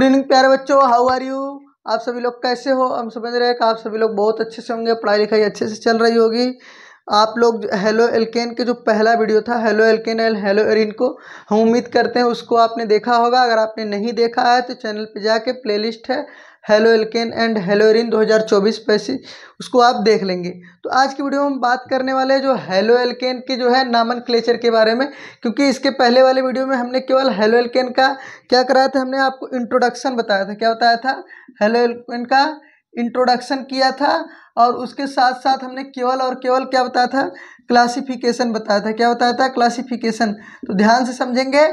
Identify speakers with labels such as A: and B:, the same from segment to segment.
A: good evening प्यारे बच्चों how are you आप सभी लोग कैसे हो हम समझ रहे हैं कि आप सभी लोग बहुत अच्छे से होंगे पढ़ाई लिखाई अच्छे से चल रही होगी आप लोग हेलो एल्केन के जो पहला वीडियो था हेलो एल्केन एल हेलो एरिन को हम उम्मीद करते हैं उसको आपने देखा होगा अगर आपने नहीं देखा है तो चैनल पे जाके प्लेलिस्ट है हेलो एल्केन एंड हेलोरिन 2024 पैसे उसको आप देख लेंगे तो आज की वीडियो में हम बात करने वाले हैं जो हेलो एल्केन के जो है नामन क्लेचर के बारे में क्योंकि इसके पहले वाले वीडियो में हमने केवल हेलो एल्केन का क्या कराया था हमने आपको इंट्रोडक्शन बताया था क्या बताया था हेलो एल्केन का इंट्रोडक्शन किया था और उसके साथ साथ हमने केवल और केवल क्या बताया था क्लासिफिकेशन बताया था क्या बताया था क्लासिफिकेशन तो ध्यान से समझेंगे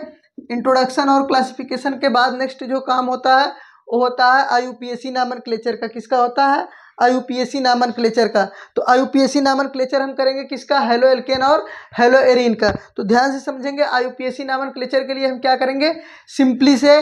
A: इंट्रोडक्शन और क्लासिफिकेशन के बाद नेक्स्ट जो काम होता है वो होता है I U P S C nomenclature का किसका होता है I U P S C nomenclature का तो I P S C nomenclature हम करेंगे किसका हेलो एल्केन और हेलो एरिन का तो ध्यान से समझेंगे I U P S C nomenclature के लिए हम क्या करेंगे सिंपली से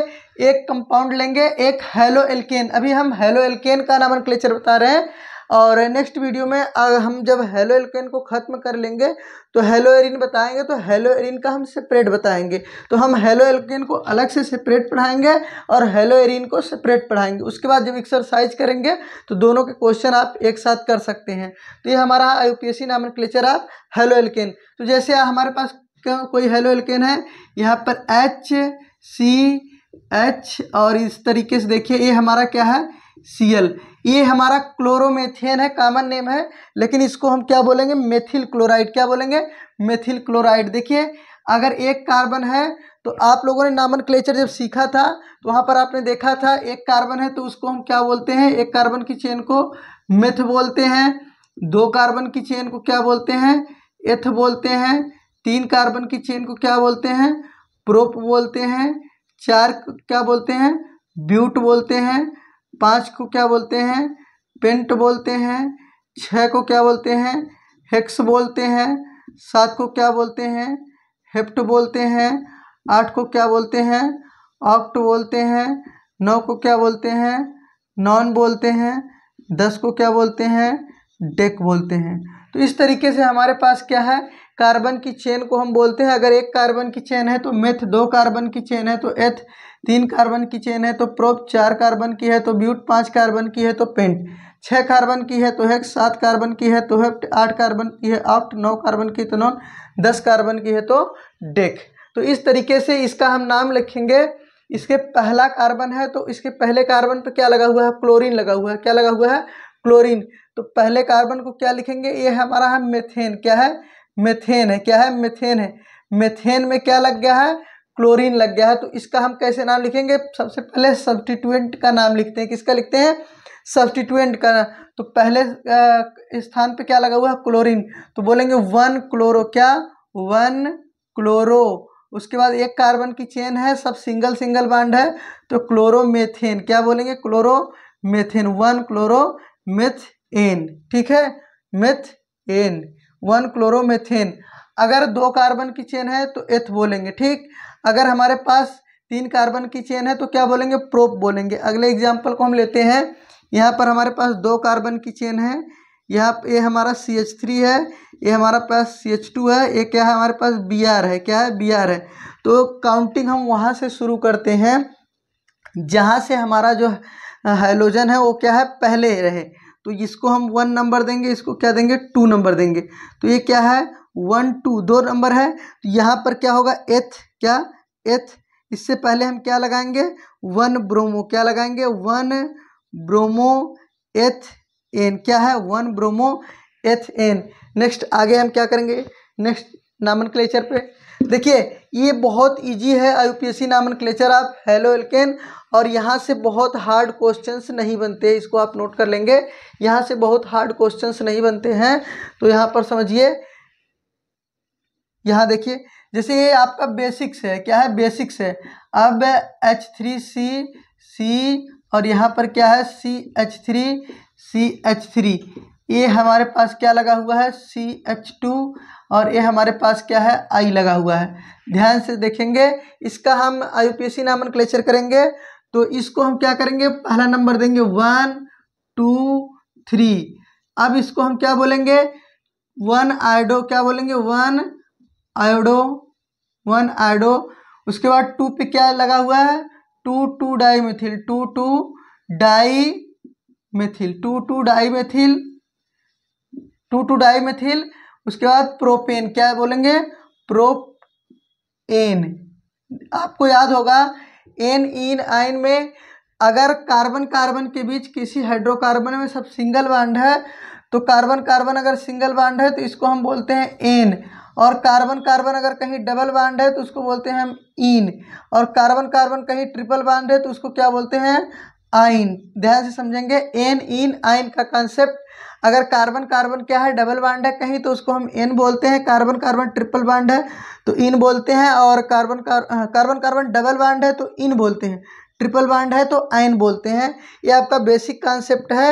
A: एक कंपाउंड लेंगे एक हेलो एल्केन अभी हम हेलो एल्केन का नामन क्लेचर बता रहे हैं और नेक्स्ट वीडियो में हम जब हेलो एल्केन को ख़त्म कर लेंगे तो हेलो एरिन बताएंगे तो हेलो एरिन का हम सेपरेट बताएंगे तो हम हेलो एल्केन को अलग से सेपरेट पढ़ाएंगे और हेलो एरिन को सेपरेट पढ़ाएंगे उसके बाद जब एक्सरसाइज करेंगे तो दोनों के क्वेश्चन आप एक साथ कर सकते हैं तो ये हमारा I U P S C nomenclature आप हेलो एल्केन तो जैसे हमारे पास कोई हेलो एल्केन है यहाँ पर एच सी एच और इस तरीके से देखिए ये हमारा क्या है सी एल ये हमारा क्लोरोमेथेन है कॉमन नेम है लेकिन इसको हम क्या बोलेंगे मेथिल क्लोराइड क्या बोलेंगे मेथिल क्लोराइड देखिए अगर एक कार्बन है तो आप लोगों ने नामन क्लेचर जब सीखा था तो वहाँ पर आपने देखा था एक कार्बन है तो उसको हम क्या बोलते हैं एक कार्बन की चेन को मेथ बोलते हैं दो कार्बन की चेन को क्या बोलते हैं एथ बोलते हैं तीन कार्बन की चेन को क्या बोलते हैं प्रोप बोलते हैं चार क्या बोलते हैं ब्यूट बोलते हैं पाँच को क्या बोलते हैं पेंट बोलते हैं छः को क्या बोलते हैं हेक्स बोलते हैं सात को क्या बोलते हैं हेप्ट बोलते हैं आठ को क्या बोलते हैं ऑक्ट बोलते हैं नौ को क्या बोलते हैं नॉन बोलते हैं दस को क्या बोलते हैं डेक बोलते हैं तो इस तरीके से हमारे पास क्या है कार्बन की चेन को हम बोलते हैं अगर एक कार्बन की चेन है तो मेथ दो कार्बन की चेन है तो एथ तीन कार्बन की चेन है तो प्रोप चार कार्बन की है तो ब्यूट पाँच कार्बन की है तो पेंट छः कार्बन की है तो हेक सात कार्बन की है तो हेप्ट आठ कार्बन की है ऑफ्ट नौ कार्बन की तो नॉन दस कार्बन की है तो डेक तो इस तरीके से इसका हम नाम लिखेंगे इसके पहला कार्बन है तो इसके पहले कार्बन पर क्या लगा हुआ है क्लोरीन लगा हुआ है क्या लगा हुआ है क्लोरीन तो पहले कार्बन को क्या लिखेंगे ये हमारा है मेथेन क्या है मेथेन है क्या है मेथेन है मेथेन में क्या लग गया है क्लोरीन लग गया है तो इसका हम कैसे नाम लिखेंगे सबसे पहले सब्सटीट्यूएंट का नाम लिखते हैं किसका लिखते हैं सब्सटीट्यूएंट का तो पहले स्थान पे क्या लगा हुआ है क्लोरीन तो बोलेंगे वन क्लोरो क्या वन क्लोरो उसके बाद एक कार्बन की चेन है सब सिंगल सिंगल बांड है तो क्लोरोमेथेन क्या बोलेंगे chloromethane one chloro methane ठीक है मेथ एन वन क्लोरोमेथेन अगर दो कार्बन की चेन है तो एथ बोलेंगे ठीक अगर हमारे पास तीन कार्बन की चेन है तो क्या बोलेंगे प्रोप बोलेंगे अगले एग्जाम्पल को हम लेते हैं यहाँ पर हमारे पास दो कार्बन की चेन है यहाँ ये हमारा सी एच थ्री है ये हमारा पास सी एच टू है ये क्या है हमारे पास बी आर है क्या है बी आर है तो काउंटिंग हम वहाँ से शुरू करते हैं जहाँ से हमारा जो हाइलोजन है वो क्या है पहले रहे तो इसको हम वन नंबर देंगे इसको क्या देंगे टू नंबर देंगे तो ये क्या है वन टू दो नंबर है तो यहाँ पर क्या होगा एथ क्या एथ इससे पहले हम क्या लगाएंगे वन ब्रोमो क्या लगाएंगे वन ब्रोमो एथ एन क्या है one bromo ethane next आगे हम क्या करेंगे नेक्स्ट नामन क्लेचर पे देखिए ये बहुत इजी है सी नामन क्लेचर आप हेलो एल्केन और यहाँ से बहुत हार्ड क्वेश्चंस नहीं बनते इसको आप नोट कर लेंगे यहाँ से बहुत हार्ड क्वेश्चंस नहीं बनते हैं तो यहाँ पर समझिए यहाँ देखिए जैसे ये आपका बेसिक्स है क्या है बेसिक्स है अब एच थ्री सी सी और यहाँ पर क्या है C H three C H three ये हमारे पास क्या लगा हुआ है सी एच टू और ये हमारे पास क्या है आई लगा हुआ है ध्यान से देखेंगे इसका हम आई यू नामन क्लेचर करेंगे तो इसको हम क्या करेंगे पहला नंबर देंगे वन टू थ्री अब इसको हम क्या बोलेंगे वन आइडो क्या बोलेंगे वन आयोडो वन आयोडो उसके बाद टू पे क्या लगा हुआ है two two dimethyl two two dimethyl two two dimethyl two two dimethyl उसके बाद प्रोपेन क्या बोलेंगे प्रोप एन आपको याद होगा एन इन आइन में अगर कार्बन कार्बन के बीच किसी हाइड्रोकार्बन में सब सिंगल बांड है तो कार्बन कार्बन अगर सिंगल बांड है तो इसको हम बोलते हैं एन और कार्बन कार्बन अगर कहीं डबल बांड है तो उसको बोलते हैं हम इन और कार्बन कार्बन कहीं ट्रिपल बांड है तो उसको क्या बोलते हैं आइन ध्यान से समझेंगे एन इन आइन का कॉन्सेप्ट अगर कार्बन कार्बन क्या है डबल बांड है कहीं तो उसको हम एन बोलते हैं कार्बन कार्बन ट्रिपल बांड है तो इन बोलते हैं और carbon carbon carbon double bond है तो इन बोलते हैं ट्रिपल बांड है तो आइन बोलते हैं ये आपका बेसिक कॉन्सेप्ट है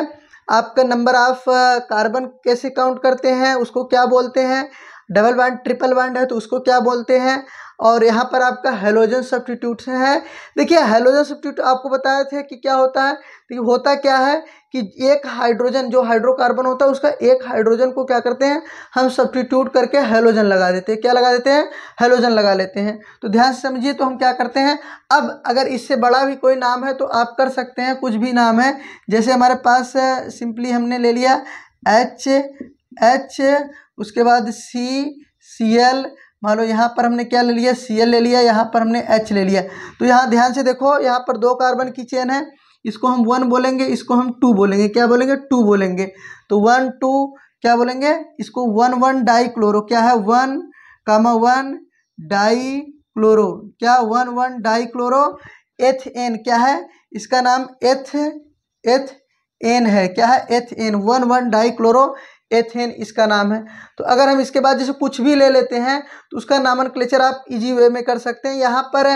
A: आपका नंबर ऑफ कार्बन कैसे काउंट करते हैं उसको क्या बोलते हैं डबल बैंड ट्रिपल बैंड है तो उसको क्या बोलते हैं और यहाँ पर आपका हेलोजन सब्सटीट्यूट है देखिए हेलोजन सब्सटीट्यूट आपको बताया था कि क्या होता है देखिए तो होता क्या है कि एक हाइड्रोजन जो हाइड्रोकार्बन होता है उसका एक हाइड्रोजन को क्या करते हैं हम सब्सटीट्यूट करके हेलोजन लगा देते हैं क्या लगा देते हैं हेलोजन लगा लेते हैं तो ध्यान से समझिए तो हम क्या करते हैं अब अगर इससे बड़ा भी कोई नाम है तो आप कर सकते हैं कुछ भी नाम है जैसे हमारे पास सिंपली हमने ले लिया एच एच उसके बाद सी सी एल मान लो यहाँ पर हमने क्या ले लिया सी एल ले लिया यहाँ पर हमने एच ले लिया तो यहाँ ध्यान से देखो यहाँ पर दो कार्बन की चेन है इसको हम वन बोलेंगे इसको हम टू बोलेंगे क्या बोलेंगे टू बोलेंगे तो वन टू क्या बोलेंगे इसको वन वन डाई क्लोरो क्या है one comma one dichloro क्या one one dichloro ethane क्या है इसका नाम एथ एथ एन है क्या है ethane one one dichloro ethane इसका नाम है तो अगर हम इसके बाद जैसे कुछ भी ले लेते हैं तो उसका नामन क्लेचर आप इजी वे में कर सकते हैं यहाँ पर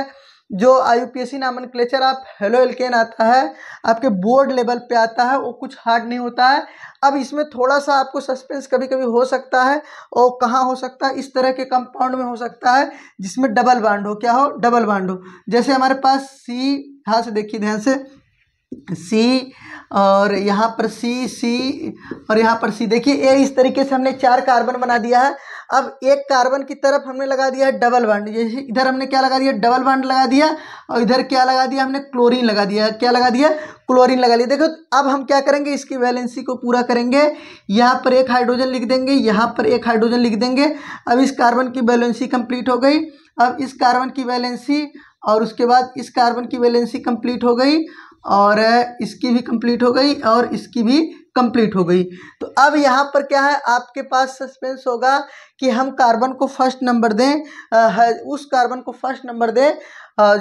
A: जो आई यू नामन क्लेचर आप हेलो एल्केन आता है आपके बोर्ड लेवल पे आता है वो कुछ हार्ड नहीं होता है अब इसमें थोड़ा सा आपको सस्पेंस कभी कभी हो सकता है और कहाँ हो सकता है इस तरह के कंपाउंड में हो सकता है जिसमें डबल बांड हो क्या हो डबल बांड हो जैसे हमारे पास सी यहाँ से देखिए ध्यान से सी और यहाँ पर सी सी और यहाँ पर सी देखिए ये इस तरीके से हमने चार कार्बन बना दिया है अब एक कार्बन की तरफ हमने लगा दिया है डबल बांड जैसे इधर हमने क्या लगा दिया डबल बांड लगा दिया और इधर क्या लगा दिया हमने क्लोरीन लगा दिया क्या लगा दिया क्लोरीन लगा लिया देखो अब हम क्या करेंगे इसकी वैलेंसी को पूरा करेंगे यहाँ पर एक हाइड्रोजन लिख देंगे यहाँ पर एक हाइड्रोजन लिख देंगे अब इस कार्बन की वैलेंसी कंप्लीट हो गई अब इस कार्बन की वैलेंसी और उसके बाद इस कार्बन की वैलेंसी कंप्लीट हो गई और इसकी भी कंप्लीट हो गई और इसकी भी कंप्लीट हो गई तो अब यहाँ पर क्या है आपके पास सस्पेंस होगा कि हम कार्बन को फर्स्ट नंबर दें उस कार्बन को फर्स्ट नंबर दें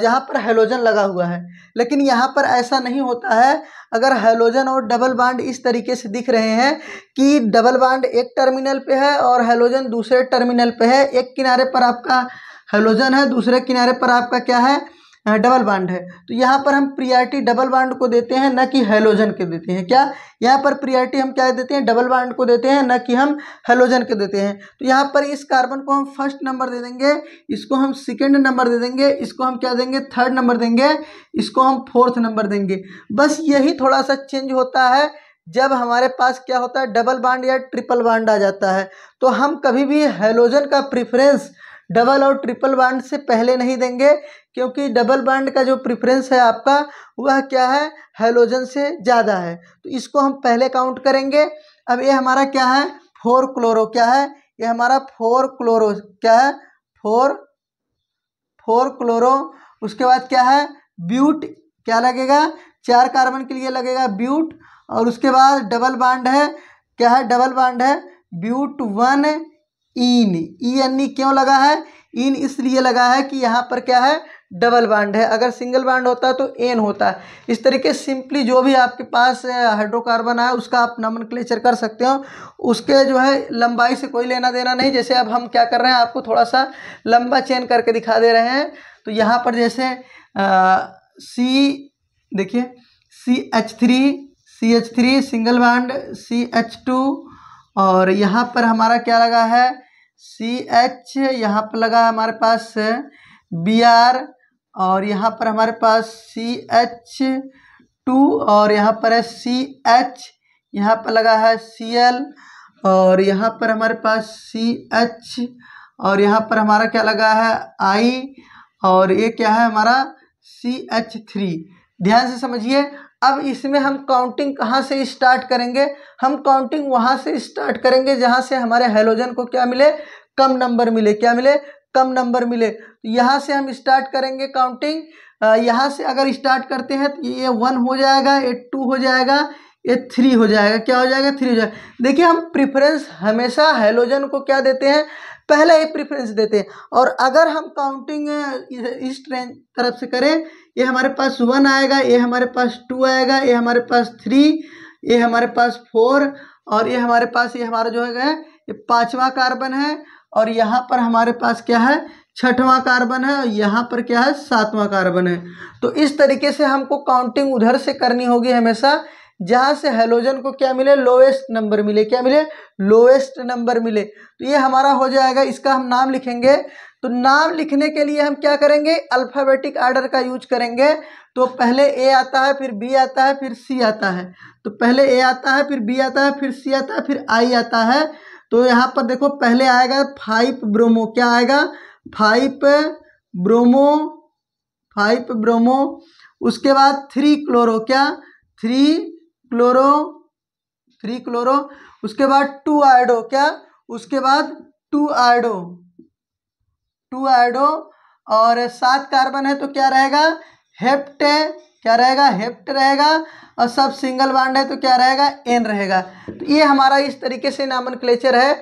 A: जहाँ पर हेलोजन लगा हुआ है लेकिन यहाँ पर ऐसा नहीं होता है अगर हेलोजन और डबल बांड इस तरीके से दिख रहे हैं कि डबल बांड एक टर्मिनल पे है और हेलोजन दूसरे टर्मिनल पे है एक किनारे पर आपका हेलोजन है दूसरे किनारे पर आपका क्या है हाँ, डबल बांड है तो यहाँ पर हम प्रियॉरिटी डबल बांड को देते हैं न कि हेलोजन के देते हैं क्या यहाँ पर प्रियॉरिटी हम क्या देते हैं डबल बांड को देते हैं न कि हम हेलोजन के देते हैं तो यहाँ पर इस कार्बन को हम फर्स्ट नंबर दे देंगे इसको हम सेकेंड नंबर दे देंगे इसको हम क्या देंगे थर्ड नंबर देंगे इसको हम फोर्थ नंबर देंगे बस यही थोड़ा सा चेंज होता है जब हमारे पास क्या होता है डबल बांड या ट्रिपल बांड आ जाता है तो हम कभी भी हेलोजन का प्रेफरेंस डबल और ट्रिपल बांड से पहले नहीं देंगे क्योंकि डबल बांड का जो प्रिफरेंस है आपका वह क्या है हेलोजन से ज़्यादा है तो इसको हम पहले काउंट करेंगे अब ये हमारा क्या है फोर क्लोरो क्या है ये हमारा फोर क्लोरो क्या है फोर फोर क्लोरो उसके बाद क्या है ब्यूट क्या लगेगा चार कार्बन के लिए लगेगा ब्यूट और उसके बाद डबल बांड है क्या है डबल बांड है ब्यूट one in E N E क्यों लगा है इन इसलिए लगा है कि यहाँ पर क्या है डबल बाड है अगर सिंगल बाड होता है तो एन होता है इस तरीके सिंपली जो भी आपके पास हाइड्रोकार्बन है उसका आप नमन क्लेचर कर सकते हो उसके जो है लंबाई से कोई लेना देना नहीं जैसे अब हम क्या कर रहे हैं आपको थोड़ा सा लंबा चेन करके दिखा दे रहे हैं तो यहाँ पर जैसे सी देखिए C H three C H three single bond C H two और यहाँ पर हमारा क्या लगा है सी एच यहाँ पर लगा है हमारे पास बी आर और यहाँ पर हमारे पास सी एच टू और यहाँ पर है सी एच यहाँ पर लगा है सी एल और यहाँ पर हमारे पास सी एच और यहाँ पर हमारा क्या लगा है आई और ये क्या है हमारा सी एच थ्री ध्यान से समझिए अब इसमें हम काउंटिंग कहाँ से स्टार्ट करेंगे हम काउंटिंग वहाँ से स्टार्ट करेंगे जहाँ से हमारे हेलोजन को क्या मिले कम नंबर मिले क्या मिले कम नंबर मिले तो यहाँ से हम स्टार्ट करेंगे काउंटिंग यहाँ से अगर स्टार्ट करते हैं तो ये वन हो जाएगा ये टू हो जाएगा ये थ्री हो जाएगा क्या हो जाएगा थ्री हो जाएगा देखिए हम प्रिफरेंस हमेशा हेलोजन को क्या देते हैं पहले ही प्रिफ्रेंस देते हैं और अगर हम काउंटिंग इस ट्रेन तरफ से करें ये हमारे पास वन आएगा ये हमारे पास टू आएगा ये हमारे पास थ्री ये हमारे पास फोर और ये हमारे पास ये हमारा जो है ये पाँचवा कार्बन है और यहाँ पर हमारे पास क्या है छठवां कार्बन है और यहाँ पर क्या है सातवां कार्बन है तो इस तरीके से हमको काउंटिंग उधर से करनी होगी हमेशा जहाँ से हेलोजन को क्या मिले लोएस्ट नंबर मिले क्या मिले लोएस्ट नंबर मिले तो ये हमारा हो जाएगा इसका हम नाम लिखेंगे तो नाम लिखने के लिए हम क्या करेंगे अल्फ़ाबेटिक आर्डर का यूज करेंगे तो पहले ए आता है फिर बी आता है फिर सी आता है तो पहले ए आता है फिर बी आता है फिर सी आता है फिर आई आता है तो यहाँ पर देखो पहले आएगा फाइप ब्रोमो क्या आएगा फाइप ब्रोमो फाइप ब्रोमो उसके बाद थ्री क्लोरो क्या थ्री क्लोरो थ्री क्लोरो उसके बाद टू आयडो क्या उसके बाद टू आयडो टू आयडो और सात कार्बन है तो क्या रहेगा हेप्ट क्या रहेगा हेप्ट रहेगा और सब सिंगल बाड है तो क्या रहेगा एन रहेगा तो ये हमारा इस तरीके से नामन क्लेचर है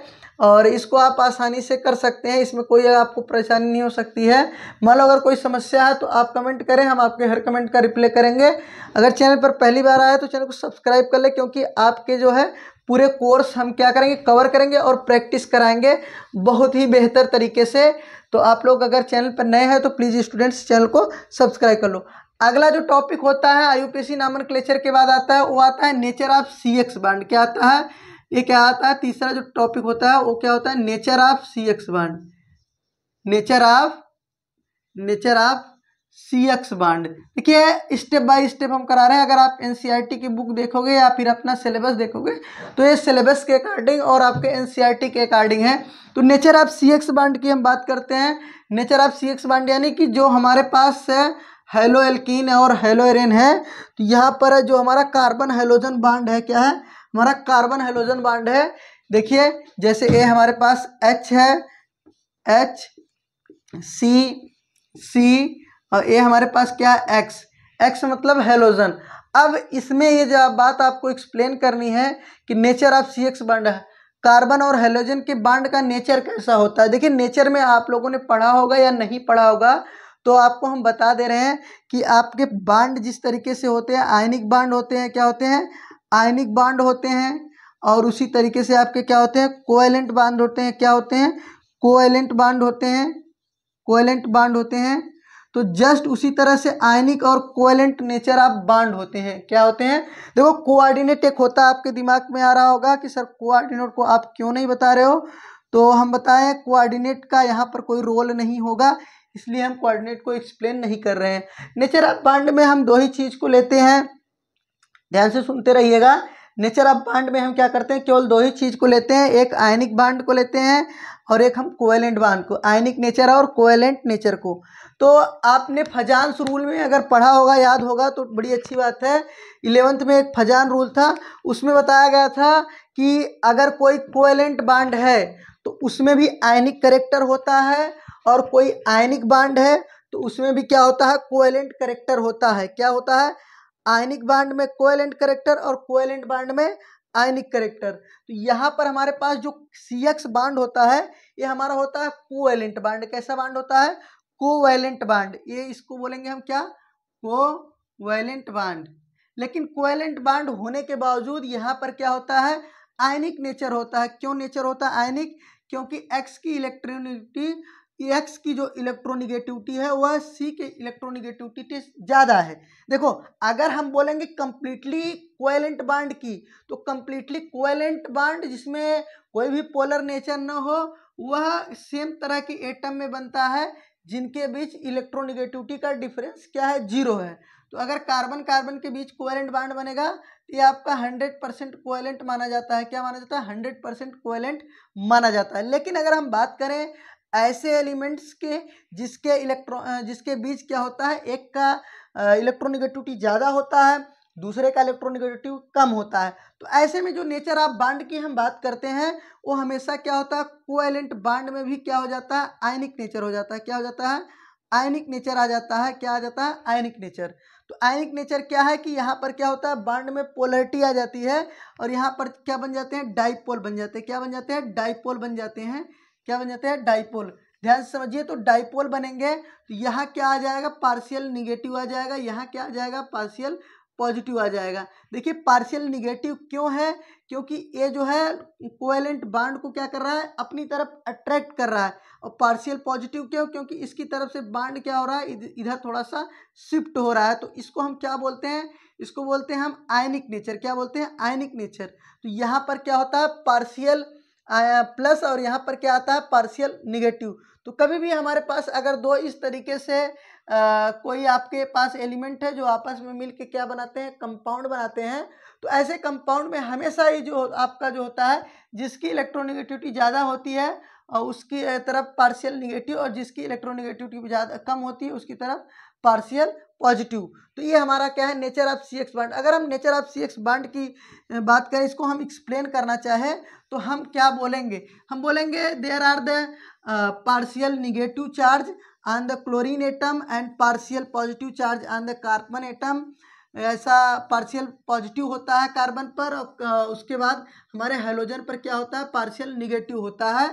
A: और इसको आप आसानी से कर सकते हैं इसमें कोई आपको परेशानी नहीं हो सकती है मान लो अगर कोई समस्या है तो आप कमेंट करें हम आपके हर कमेंट का रिप्लाई करेंगे अगर चैनल पर पहली बार आया तो चैनल को सब्सक्राइब कर लें क्योंकि आपके जो है पूरे कोर्स हम क्या करेंगे कवर करेंगे और प्रैक्टिस कराएंगे बहुत ही बेहतर तरीके से तो आप लोग अगर चैनल पर नए हैं तो प्लीज़ स्टूडेंट्स चैनल को सब्सक्राइब कर लो अगला जो टॉपिक होता है I U P C nomenclature के बाद आता है वो आता है nature of C X bond क्या आता है ये क्या आता है तीसरा जो टॉपिक होता है वो क्या होता है nature of C X bond nature of nature of C X bond देखिए स्टेप बाय स्टेप हम करा रहे हैं अगर आप एनसीईआरटी e की बुक देखोगे या फिर अपना सिलेबस देखोगे तो ये सिलेबस के अकॉर्डिंग और आपके एनसीईआरटी e के अकॉर्डिंग है तो nature of C X bond की हम बात करते हैं nature of C X bond यानी कि जो हमारे पास है हेलो एल्किन और हेलो एरेन है तो यहाँ पर जो हमारा कार्बन हेलोजन बांड है क्या है हमारा कार्बन हेलोजन बांड है देखिए जैसे ए हमारे पास एच है एच सी सी और ए हमारे पास क्या एक्स एक्स मतलब हेलोजन अब इसमें ये जो बात आपको एक्सप्लेन करनी है कि नेचर ऑफ सी एक्स है कार्बन और हेलोजन के बांड का नेचर कैसा होता है देखिए नेचर में आप लोगों ने पढ़ा होगा या नहीं पढ़ा होगा तो आपको हम बता दे रहे हैं कि आपके बांड जिस तरीके से होते हैं आयनिक बांड होते हैं क्या होते हैं आयनिक बांड होते हैं और उसी तरीके से आपके क्या होते हैं कोएलेंट बांड होते हैं क्या होते हैं कोएलेंट बांड होते हैं कोएलेंट बांड होते हैं तो जस्ट उसी तरह से आयनिक और कोएलेंट नेचर आप बांड होते हैं क्या होते हैं देखो कोआर्डिनेट एक होता है आपके दिमाग में आ रहा होगा कि सर कोआर्डिनेट को आप क्यों नहीं बता रहे हो तो हम बताएं कोआर्डिनेट का यहाँ पर कोई रोल नहीं होगा इसलिए हम कोआर्डिनेट को एक्सप्लेन नहीं कर रहे हैं नेचर ऑफ बांड में हम दो ही चीज़ को लेते हैं ध्यान से सुनते रहिएगा नेचर ऑफ बाड में हम क्या करते हैं केवल दो ही चीज़ को लेते हैं एक आयनिक बाड को लेते हैं और एक हम कोवेलेंट बाड को आयनिक नेचर और कोवेलेंट नेचर को तो आपने फजान्स रूल में अगर पढ़ा होगा याद होगा तो बड़ी अच्छी बात है इलेवंथ में एक फजान रूल था उसमें बताया गया था कि अगर कोई कोवेलेंट बाड है तो उसमें भी आयनिक करेक्टर होता है और कोई आयनिक बाड है तो उसमें भी क्या होता है कोवेलेंट करेक्टर होता है क्या होता है आयनिक बांड में कोएलेंट करेक्टर और कोएलेंट बांड में आयनिक करेक्टर तो यहाँ पर हमारे पास जो सी एक्स बाड होता है ये हमारा होता है कोएलेंट बांड कैसा बाड होता है कोवेलेंट बाड ये इसको बोलेंगे हम क्या कोवेलेंट बाड लेकिन कोएलेंट बाड होने के बावजूद यहाँ पर क्या होता है आयनिक नेचर होता है क्यों नेचर होता है आयनिक क्योंकि एक्स की इलेक्ट्रॉनिटी एक्स की जो इलेक्ट्रोनिगेटिविटी है वह सी के इलेक्ट्रोनिगेटिविटी से ज़्यादा है देखो अगर हम बोलेंगे कंप्लीटली कोएलेंट बांड की तो कंप्लीटली कोलेंट बांड जिसमें कोई भी पोलर नेचर ना हो वह सेम तरह के एटम में बनता है जिनके बीच इलेक्ट्रोनिगेटिविटी का डिफरेंस क्या है जीरो है तो अगर कार्बन कार्बन के बीच कोएलेंट बांड बनेगा तो ये आपका हंड्रेड परसेंट कोएलेंट माना जाता है क्या माना जाता है हंड्रेड परसेंट कोएलेंट माना जाता है लेकिन अगर हम बात करें ऐसे एलिमेंट्स के जिसके इलेक्ट्रॉन जिसके बीच क्या होता है एक का इलेक्ट्रोनिगेटिविटी ज़्यादा होता है दूसरे का इलेक्ट्रोनिगेटिव कम होता है तो ऐसे में जो नेचर ऑफ बांड की हम बात करते हैं वो हमेशा क्या होता है कोएलेंट बांड में भी क्या हो जाता है आयनिक नेचर हो जाता है क्या हो जाता है आयनिक नेचर आ जाता है क्या आ जाता है आयनिक नेचर तो आयनिक नेचर क्या है कि यहाँ पर क्या होता है बांड में पोलरिटी आ जाती है और यहाँ पर क्या बन जाते हैं डाइपोल बन जाते हैं क्या बन जाते हैं डाइपोल बन जाते हैं क्या बन जाते हैं डाइपोल ध्यान से समझिए तो डाइपोल बनेंगे तो यहाँ क्या आ जाएगा पार्शियल निगेटिव आ जाएगा यहाँ क्या आ जाएगा पार्शियल पॉजिटिव आ जाएगा देखिए पार्शियल निगेटिव क्यों है क्योंकि ये जो है कोवेलेंट बाड को क्या कर रहा है अपनी तरफ अट्रैक्ट कर रहा है और पार्शियल पॉजिटिव क्यों क्योंकि इसकी तरफ से बाड क्या हो रहा है इधर थोड़ा सा शिफ्ट हो रहा है तो इसको हम क्या बोलते हैं इसको बोलते हैं हम आयनिक नेचर क्या बोलते हैं आयनिक नेचर तो यहाँ पर क्या होता है पार्शियल प्लस और यहाँ पर क्या आता है पार्शियल निगेटिव तो कभी भी हमारे पास अगर दो इस तरीके से आ, कोई आपके पास एलिमेंट है जो आपस में मिल के क्या बनाते हैं कंपाउंड बनाते हैं तो ऐसे कंपाउंड में हमेशा ही जो आपका जो होता है जिसकी इलेक्ट्रोनिगेटिविटी ज़्यादा होती है और उसकी तरफ पार्शियल निगेटिव और जिसकी इलेक्ट्रोनिगेटिविटी ज़्यादा कम होती है उसकी तरफ पार्शियल पॉजिटिव तो ये हमारा क्या है nature of C X bond अगर हम nature of C X bond की बात करें इसको हम एक्सप्लेन करना चाहें तो हम क्या बोलेंगे हम बोलेंगे there are the partial negative charge on the chlorine atom and partial positive charge on the carbon atom ऐसा पार्शियल पॉजिटिव होता है कार्बन पर और उसके बाद हमारे हाइड्रोजन पर क्या होता है पार्शियल निगेटिव होता है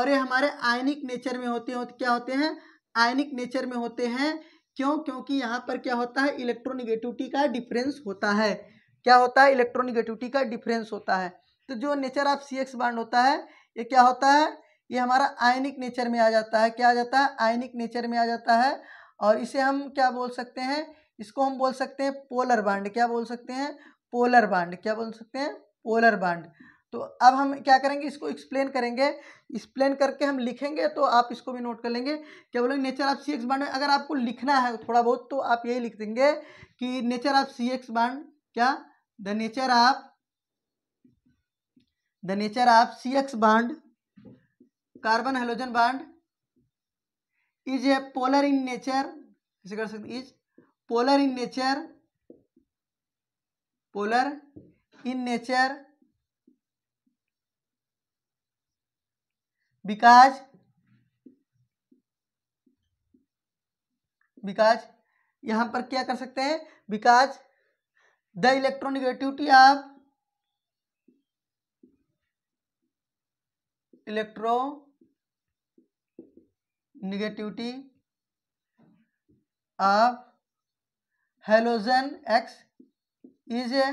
A: और ये हमारे आयनिक नेचर में होते हैं क्या होते हैं आयनिक नेचर में होते हैं क्यों क्योंकि यहाँ पर क्या होता है इलेक्ट्रोनिगेटिविटी का डिफरेंस होता है क्या होता है इलेक्ट्रोनिगेटिविटी का डिफरेंस होता है तो जो नेचर ऑफ सी एक्स बाड होता है ये क्या होता है ये हमारा आयनिक नेचर में आ जाता है क्या आ जाता है आयनिक नेचर में आ जाता है और इसे हम क्या बोल सकते हैं इसको हम बोल सकते हैं पोलर बाड क्या बोल सकते हैं पोलर बाड क्या बोल सकते हैं पोलर बाड तो अब हम क्या करेंगे इसको एक्सप्लेन करेंगे एक्सप्लेन करके हम लिखेंगे तो आप इसको भी नोट कर लेंगे क्या बोलेंगे नेचर ऑफ सी एक्स बाड अगर आपको लिखना है थोड़ा बहुत तो आप यही लिख देंगे कि nature of C X bond क्या the nature of the nature of C X bond carbon hydrogen bond is a polar in nature इसे कर सकते is polar in nature polar in nature because because यहां पर क्या कर सकते हैं because the electronegativity of electronegativity of halogen X is a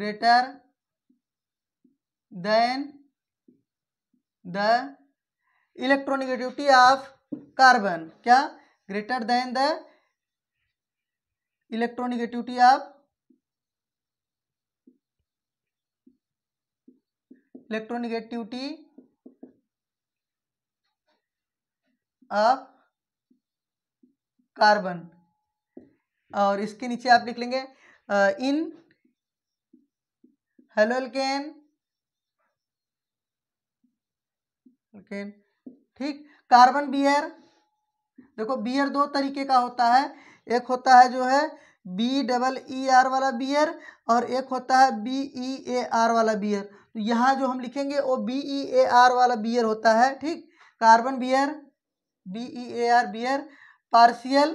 A: greater than the electronegativity of carbon क्या greater than the electronegativity of electronegativity of carbon और इसके नीचे आप लिख लेंगे इन हेलोलकेन ब्यूटेन ठीक कार्बन बियर देखो बियर दो तरीके का होता है एक होता है जो है बी डबल ई आर वाला बियर और एक होता है बी ई ए आर वाला बियर तो यहाँ जो हम लिखेंगे वो बी ई ए आर वाला बियर होता है ठीक carbon bear B E A R bear partial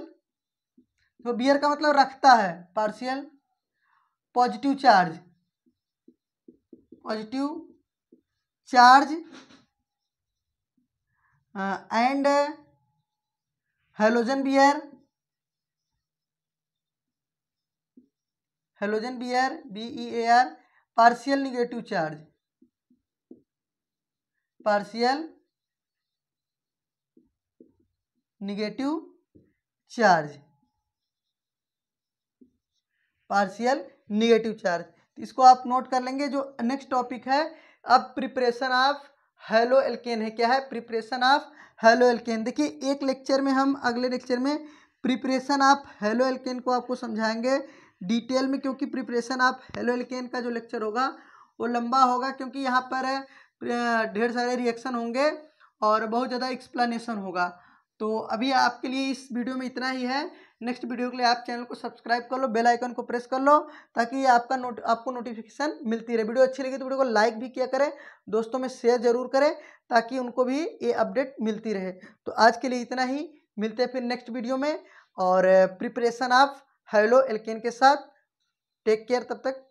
A: तो बियर का मतलब रखता है partial positive charge positive charge and halogen bear halogen bear B E A R partial negative charge partial negative charge partial negative charge इसको आप note कर लेंगे जो नेक्स्ट टॉपिक है अब प्रिपरेशन ऑफ हेलो एल्केन है क्या है प्रिपरेशन ऑफ हेलो एल्केन देखिए एक लेक्चर में हम अगले लेक्चर में प्रिपरेशन ऑफ हेलो एल्केन को आपको समझाएंगे डिटेल में क्योंकि प्रिपरेशन ऑफ हेलो एल्केन का जो लेक्चर होगा वो लंबा होगा क्योंकि यहाँ पर ढेर सारे रिएक्शन होंगे और बहुत ज़्यादा एक्सप्लेनेशन होगा तो अभी आपके लिए इस वीडियो में इतना ही है नेक्स्ट वीडियो के लिए आप चैनल को सब्सक्राइब कर लो बेल आइकन को प्रेस कर लो ताकि आपका नोट आपको नोटिफिकेशन मिलती रहे वीडियो अच्छी लगी तो वीडियो को लाइक भी किया करें दोस्तों में शेयर जरूर करें ताकि उनको भी ये अपडेट मिलती रहे तो आज के लिए इतना ही मिलते हैं फिर नेक्स्ट वीडियो में और प्रिपरेशन ऑफ हेलो एल्केन के साथ टेक केयर तब तक